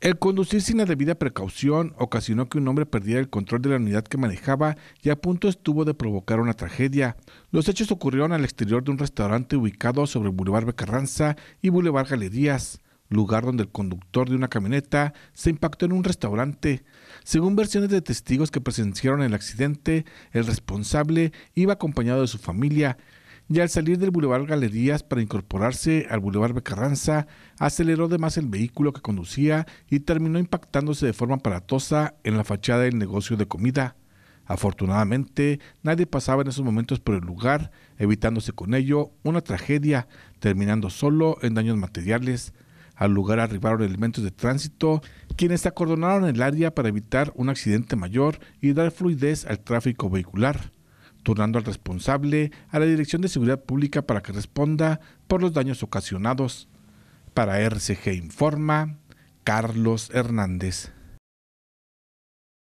El conducir sin la debida precaución ocasionó que un hombre perdiera el control de la unidad que manejaba y a punto estuvo de provocar una tragedia. Los hechos ocurrieron al exterior de un restaurante ubicado sobre el Boulevard Becarranza y Boulevard Galerías, lugar donde el conductor de una camioneta se impactó en un restaurante. Según versiones de testigos que presenciaron el accidente, el responsable iba acompañado de su familia y al salir del Boulevard Galerías para incorporarse al Boulevard Becarranza, aceleró de más el vehículo que conducía y terminó impactándose de forma aparatosa en la fachada del negocio de comida. Afortunadamente, nadie pasaba en esos momentos por el lugar, evitándose con ello una tragedia, terminando solo en daños materiales. Al lugar arribaron elementos de tránsito, quienes acordonaron el área para evitar un accidente mayor y dar fluidez al tráfico vehicular turnando al responsable a la Dirección de Seguridad Pública para que responda por los daños ocasionados. Para RCG Informa, Carlos Hernández.